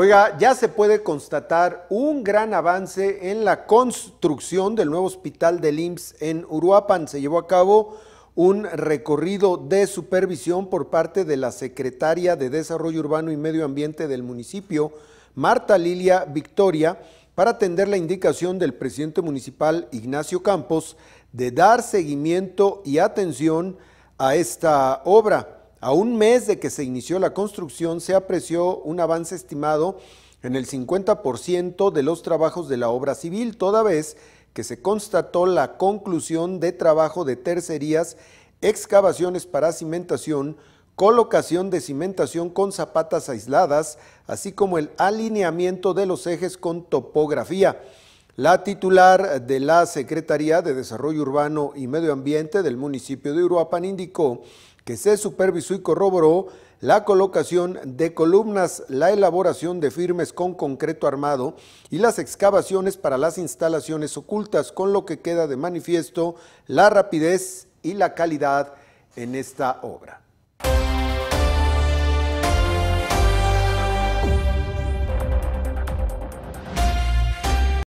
Oiga, ya se puede constatar un gran avance en la construcción del nuevo hospital del IMSS en Uruapan. Se llevó a cabo un recorrido de supervisión por parte de la secretaria de Desarrollo Urbano y Medio Ambiente del municipio, Marta Lilia Victoria, para atender la indicación del presidente municipal Ignacio Campos de dar seguimiento y atención a esta obra a un mes de que se inició la construcción, se apreció un avance estimado en el 50% de los trabajos de la obra civil, toda vez que se constató la conclusión de trabajo de tercerías, excavaciones para cimentación, colocación de cimentación con zapatas aisladas, así como el alineamiento de los ejes con topografía. La titular de la Secretaría de Desarrollo Urbano y Medio Ambiente del municipio de Uruapan indicó que se supervisó y corroboró la colocación de columnas, la elaboración de firmes con concreto armado y las excavaciones para las instalaciones ocultas, con lo que queda de manifiesto la rapidez y la calidad en esta obra.